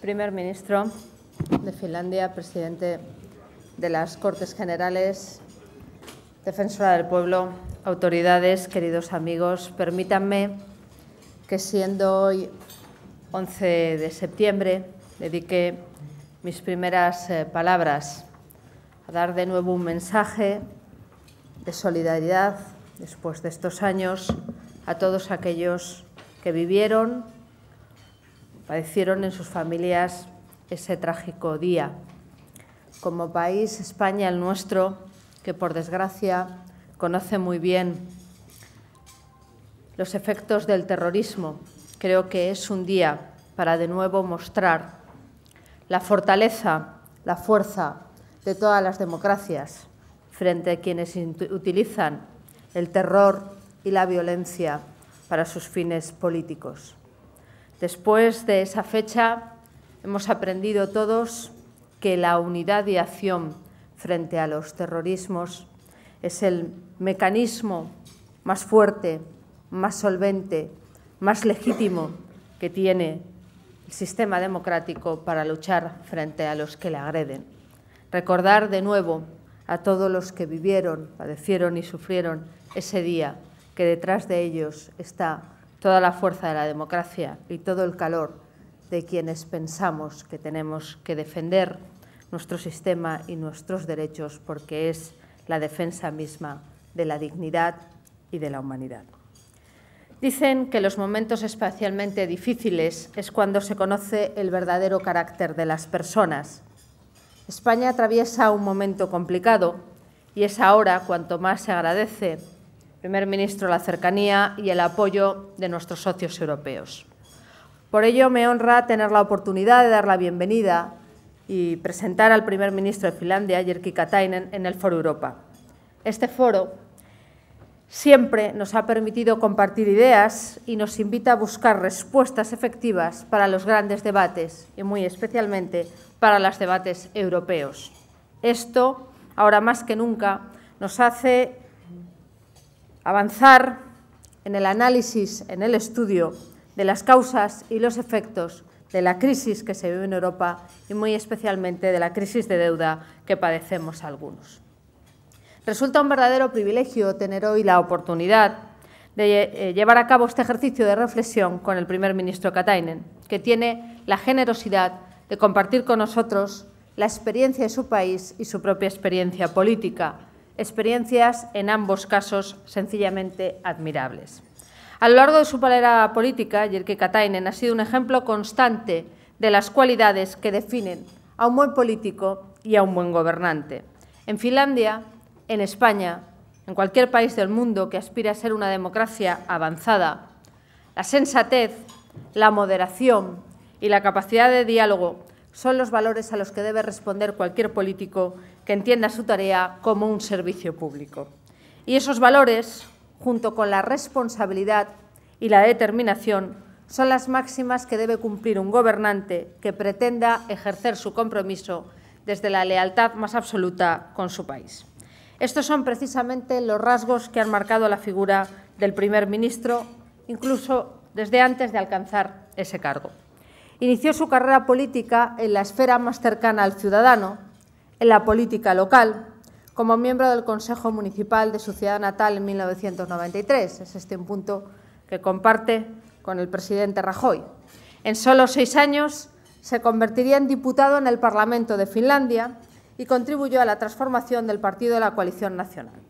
Primer ministro de Finlandia, presidente de las Cortes Generales, defensora del pueblo, autoridades, queridos amigos, permítanme que siendo hoy 11 de septiembre dedique mis primeras eh, palabras a dar de nuevo un mensaje de solidaridad después de estos años a todos aquellos que vivieron, padecieron en sus familias ese trágico día. Como país, España, el nuestro, que por desgracia conoce muy bien los efectos del terrorismo, creo que es un día para de nuevo mostrar la fortaleza, la fuerza de todas las democracias frente a quienes utilizan el terror y la violencia para sus fines políticos. Después de esa fecha hemos aprendido todos que la unidad de acción frente a los terrorismos es el mecanismo más fuerte, más solvente, más legítimo que tiene el sistema democrático para luchar frente a los que le agreden. Recordar de nuevo a todos los que vivieron, padecieron y sufrieron ese día que detrás de ellos está toda la fuerza de la democracia y todo el calor de quienes pensamos que tenemos que defender nuestro sistema y nuestros derechos porque es la defensa misma de la dignidad y de la humanidad. Dicen que los momentos especialmente difíciles es cuando se conoce el verdadero carácter de las personas. España atraviesa un momento complicado y es ahora, cuanto más se agradece, primer ministro la cercanía y el apoyo de nuestros socios europeos. Por ello, me honra tener la oportunidad de dar la bienvenida y presentar al primer ministro de Finlandia, Jerky Katainen, en el Foro Europa. Este foro siempre nos ha permitido compartir ideas y nos invita a buscar respuestas efectivas para los grandes debates y muy especialmente para los debates europeos. Esto, ahora más que nunca, nos hace avanzar en el análisis, en el estudio de las causas y los efectos de la crisis que se vive en Europa y muy especialmente de la crisis de deuda que padecemos algunos. Resulta un verdadero privilegio tener hoy la oportunidad de eh, llevar a cabo este ejercicio de reflexión con el primer ministro Katainen, que tiene la generosidad de compartir con nosotros la experiencia de su país y su propia experiencia política, experiencias en ambos casos sencillamente admirables. A lo largo de su carrera política, Jyrki Katainen ha sido un ejemplo constante de las cualidades que definen a un buen político y a un buen gobernante. En Finlandia, en España, en cualquier país del mundo que aspira a ser una democracia avanzada, la sensatez, la moderación y la capacidad de diálogo son los valores a los que debe responder cualquier político que entienda su tarea como un servicio público. Y esos valores, junto con la responsabilidad y la determinación, son las máximas que debe cumplir un gobernante que pretenda ejercer su compromiso desde la lealtad más absoluta con su país. Estos son precisamente los rasgos que han marcado la figura del primer ministro, incluso desde antes de alcanzar ese cargo. Inició su carrera política en la esfera más cercana al ciudadano, la política local como miembro del Consejo Municipal de su ciudad natal en 1993. Es este un punto que comparte con el presidente Rajoy. En solo seis años se convertiría en diputado en el Parlamento de Finlandia y contribuyó a la transformación del partido de la coalición nacional,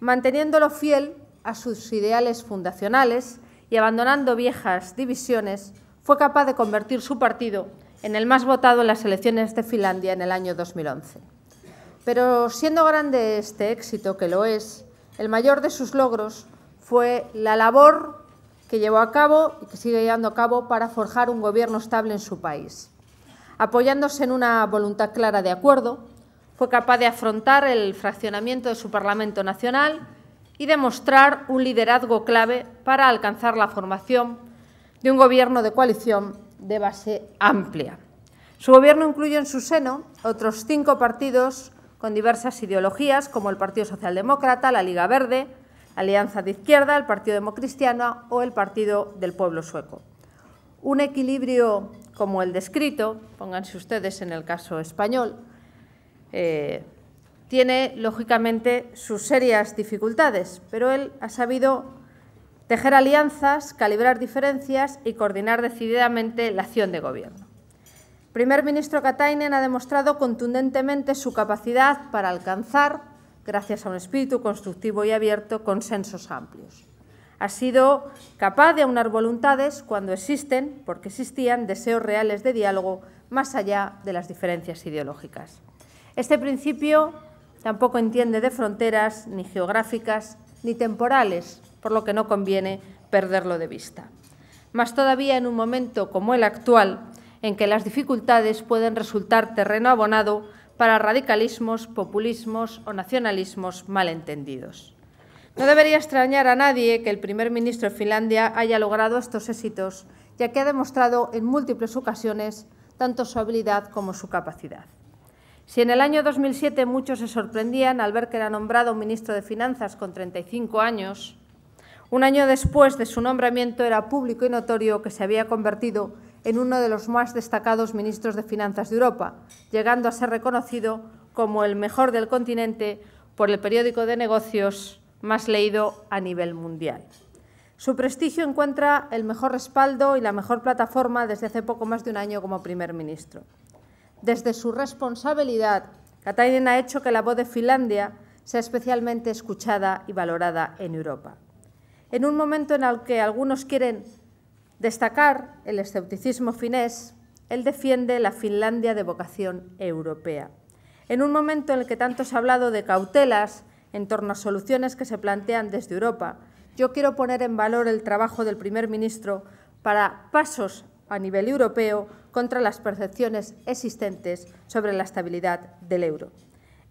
manteniéndolo fiel a sus ideales fundacionales y abandonando viejas divisiones, fue capaz de convertir su partido en el más votado en las elecciones de Finlandia en el año 2011. Pero siendo grande este éxito, que lo es, el mayor de sus logros fue la labor que llevó a cabo y que sigue llevando a cabo para forjar un gobierno estable en su país. Apoyándose en una voluntad clara de acuerdo, fue capaz de afrontar el fraccionamiento de su Parlamento Nacional y demostrar un liderazgo clave para alcanzar la formación de un gobierno de coalición de base amplia. Su gobierno incluye en su seno otros cinco partidos con diversas ideologías, como el Partido Socialdemócrata, la Liga Verde, Alianza de Izquierda, el Partido Democristiano o el Partido del Pueblo Sueco. Un equilibrio como el descrito, pónganse ustedes en el caso español, eh, tiene lógicamente sus serias dificultades, pero él ha sabido tejer alianzas, calibrar diferencias y coordinar decididamente la acción de gobierno. El primer ministro Katainen ha demostrado contundentemente su capacidad para alcanzar, gracias a un espíritu constructivo y abierto, consensos amplios. Ha sido capaz de aunar voluntades cuando existen, porque existían, deseos reales de diálogo más allá de las diferencias ideológicas. Este principio tampoco entiende de fronteras, ni geográficas, ni temporales, por lo que no conviene perderlo de vista. Más todavía en un momento como el actual, en que las dificultades pueden resultar terreno abonado para radicalismos, populismos o nacionalismos malentendidos. No debería extrañar a nadie que el primer ministro de Finlandia haya logrado estos éxitos, ya que ha demostrado en múltiples ocasiones tanto su habilidad como su capacidad. Si en el año 2007 muchos se sorprendían al ver que era nombrado ministro de Finanzas con 35 años, un año después de su nombramiento era público y notorio que se había convertido en uno de los más destacados ministros de Finanzas de Europa, llegando a ser reconocido como el mejor del continente por el periódico de negocios más leído a nivel mundial. Su prestigio encuentra el mejor respaldo y la mejor plataforma desde hace poco más de un año como primer ministro. Desde su responsabilidad, Katainen ha hecho que la voz de Finlandia sea especialmente escuchada y valorada en Europa en un momento en el que algunos quieren destacar el escepticismo finés, él defiende la Finlandia de vocación europea. En un momento en el que tanto se ha hablado de cautelas en torno a soluciones que se plantean desde Europa, yo quiero poner en valor el trabajo del primer ministro para pasos a nivel europeo contra las percepciones existentes sobre la estabilidad del euro.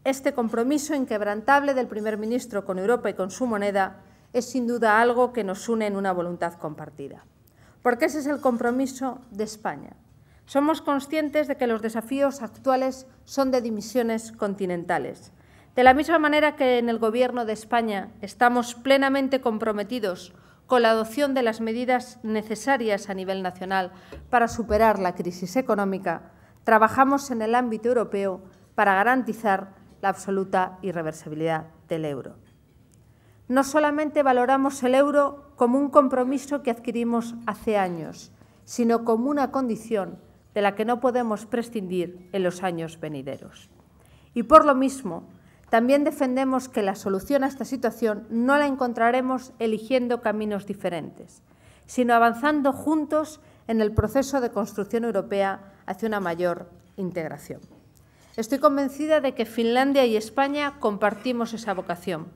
Este compromiso inquebrantable del primer ministro con Europa y con su moneda es sin duda algo que nos une en una voluntad compartida, porque ese es el compromiso de España. Somos conscientes de que los desafíos actuales son de dimensiones continentales. De la misma manera que en el Gobierno de España estamos plenamente comprometidos con la adopción de las medidas necesarias a nivel nacional para superar la crisis económica, trabajamos en el ámbito europeo para garantizar la absoluta irreversibilidad del euro no solamente valoramos el euro como un compromiso que adquirimos hace años, sino como una condición de la que no podemos prescindir en los años venideros. Y por lo mismo, también defendemos que la solución a esta situación no la encontraremos eligiendo caminos diferentes, sino avanzando juntos en el proceso de construcción europea hacia una mayor integración. Estoy convencida de que Finlandia y España compartimos esa vocación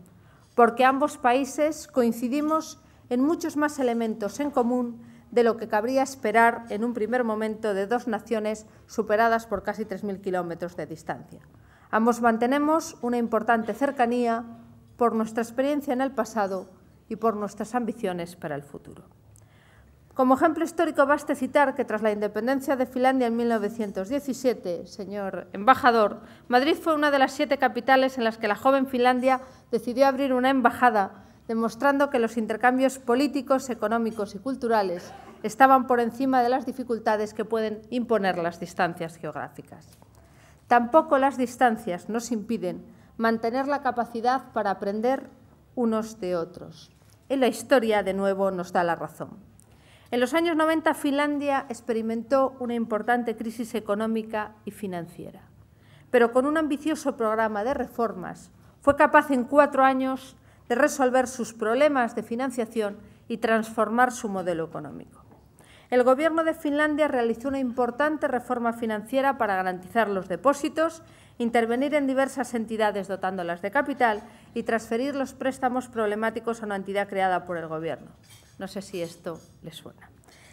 porque ambos países coincidimos en muchos más elementos en común de lo que cabría esperar en un primer momento de dos naciones superadas por casi 3.000 kilómetros de distancia. Ambos mantenemos una importante cercanía por nuestra experiencia en el pasado y por nuestras ambiciones para el futuro. Como ejemplo histórico basta citar que tras la independencia de Finlandia en 1917, señor embajador, Madrid fue una de las siete capitales en las que la joven Finlandia decidió abrir una embajada, demostrando que los intercambios políticos, económicos y culturales estaban por encima de las dificultades que pueden imponer las distancias geográficas. Tampoco las distancias nos impiden mantener la capacidad para aprender unos de otros. En la historia, de nuevo, nos da la razón. En los años 90 Finlandia experimentó una importante crisis económica y financiera, pero con un ambicioso programa de reformas fue capaz en cuatro años de resolver sus problemas de financiación y transformar su modelo económico. El Gobierno de Finlandia realizó una importante reforma financiera para garantizar los depósitos intervenir en diversas entidades dotándolas de capital y transferir los préstamos problemáticos a una entidad creada por el Gobierno. No sé si esto le suena.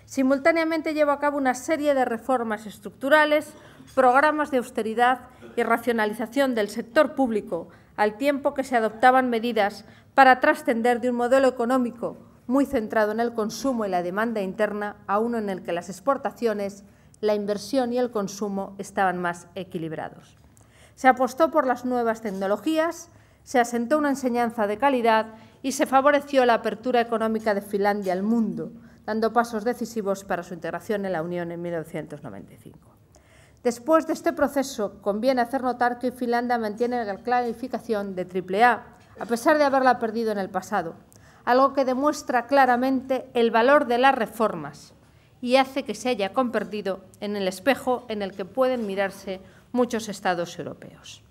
Simultáneamente llevó a cabo una serie de reformas estructurales, programas de austeridad y racionalización del sector público, al tiempo que se adoptaban medidas para trascender de un modelo económico muy centrado en el consumo y la demanda interna a uno en el que las exportaciones, la inversión y el consumo estaban más equilibrados. Se apostó por las nuevas tecnologías, se asentó una enseñanza de calidad y se favoreció la apertura económica de Finlandia al mundo, dando pasos decisivos para su integración en la Unión en 1995. Después de este proceso, conviene hacer notar que Finlandia mantiene la clarificación de AAA, a pesar de haberla perdido en el pasado, algo que demuestra claramente el valor de las reformas y hace que se haya convertido en el espejo en el que pueden mirarse muchos estados europeos.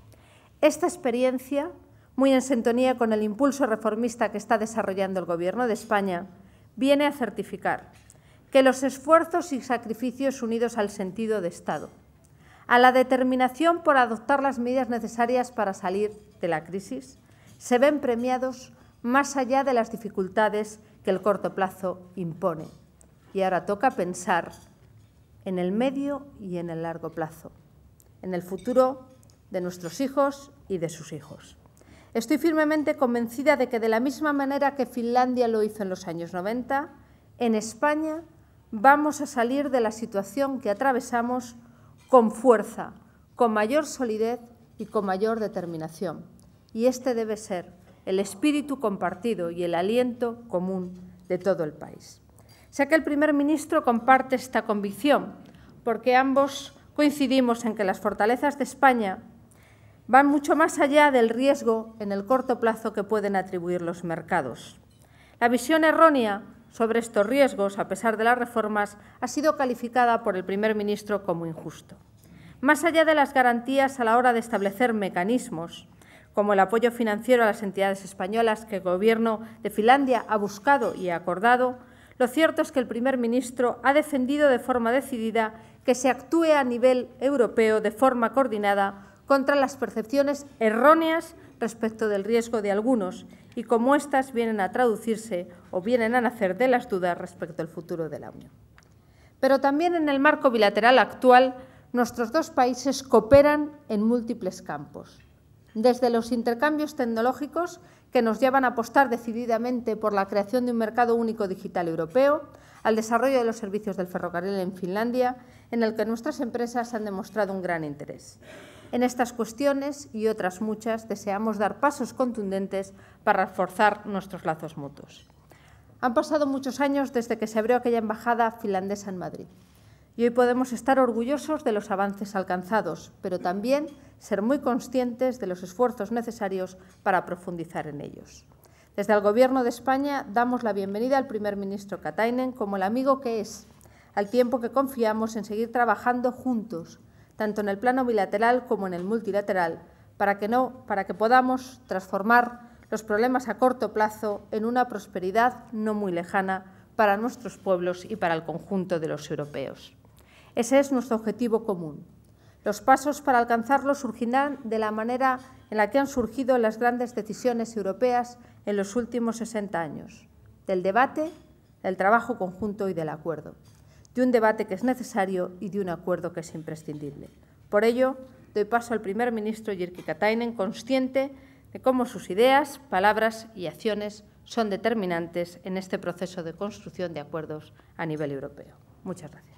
Esta experiencia, muy en sintonía con el impulso reformista que está desarrollando el Gobierno de España, viene a certificar que los esfuerzos y sacrificios unidos al sentido de Estado, a la determinación por adoptar las medidas necesarias para salir de la crisis, se ven premiados más allá de las dificultades que el corto plazo impone. Y ahora toca pensar en el medio y en el largo plazo en el futuro de nuestros hijos y de sus hijos. Estoy firmemente convencida de que de la misma manera que Finlandia lo hizo en los años 90, en España vamos a salir de la situación que atravesamos con fuerza, con mayor solidez y con mayor determinación. Y este debe ser el espíritu compartido y el aliento común de todo el país. Sé que el primer ministro comparte esta convicción, porque ambos coincidimos en que las fortalezas de España van mucho más allá del riesgo en el corto plazo que pueden atribuir los mercados. La visión errónea sobre estos riesgos, a pesar de las reformas, ha sido calificada por el primer ministro como injusto. Más allá de las garantías a la hora de establecer mecanismos, como el apoyo financiero a las entidades españolas que el Gobierno de Finlandia ha buscado y ha acordado, lo cierto es que el primer ministro ha defendido de forma decidida que se actúe a nivel europeo de forma coordinada contra las percepciones erróneas respecto del riesgo de algunos y cómo éstas vienen a traducirse o vienen a nacer de las dudas respecto al futuro de la Unión. Pero también en el marco bilateral actual, nuestros dos países cooperan en múltiples campos, desde los intercambios tecnológicos que nos llevan a apostar decididamente por la creación de un mercado único digital europeo, al desarrollo de los servicios del ferrocarril en Finlandia, en el que nuestras empresas han demostrado un gran interés. En estas cuestiones y otras muchas deseamos dar pasos contundentes para reforzar nuestros lazos mutuos. Han pasado muchos años desde que se abrió aquella embajada finlandesa en Madrid. Y hoy podemos estar orgullosos de los avances alcanzados, pero también ser muy conscientes de los esfuerzos necesarios para profundizar en ellos. Desde el Gobierno de España damos la bienvenida al primer ministro Katainen como el amigo que es, al tiempo que confiamos en seguir trabajando juntos, tanto en el plano bilateral como en el multilateral, para que, no, para que podamos transformar los problemas a corto plazo en una prosperidad no muy lejana para nuestros pueblos y para el conjunto de los europeos. Ese es nuestro objetivo común. Los pasos para alcanzarlo surgirán de la manera en la que han surgido las grandes decisiones europeas en los últimos 60 años, del debate, del trabajo conjunto y del acuerdo, de un debate que es necesario y de un acuerdo que es imprescindible. Por ello, doy paso al primer ministro Jirki Katainen, consciente de cómo sus ideas, palabras y acciones son determinantes en este proceso de construcción de acuerdos a nivel europeo. Muchas gracias.